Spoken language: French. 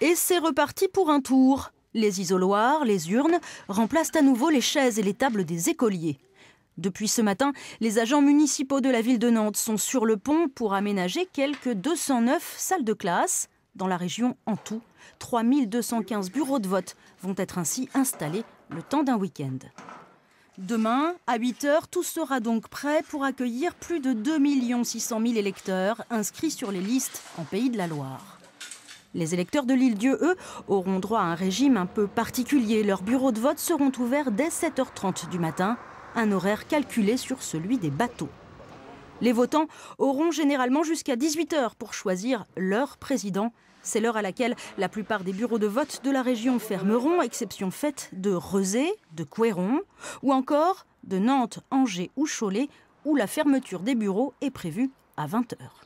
Et c'est reparti pour un tour. Les isoloirs, les urnes remplacent à nouveau les chaises et les tables des écoliers. Depuis ce matin, les agents municipaux de la ville de Nantes sont sur le pont pour aménager quelques 209 salles de classe. Dans la région, en tout, 3215 bureaux de vote vont être ainsi installés le temps d'un week-end. Demain, à 8h, tout sera donc prêt pour accueillir plus de 2 600 000 électeurs inscrits sur les listes en Pays de la Loire. Les électeurs de l'île Dieu, eux, auront droit à un régime un peu particulier. Leurs bureaux de vote seront ouverts dès 7h30 du matin, un horaire calculé sur celui des bateaux. Les votants auront généralement jusqu'à 18h pour choisir leur président. C'est l'heure à laquelle la plupart des bureaux de vote de la région fermeront, exception faite de Rezé, de Couéron ou encore de Nantes, Angers ou Cholet, où la fermeture des bureaux est prévue à 20h.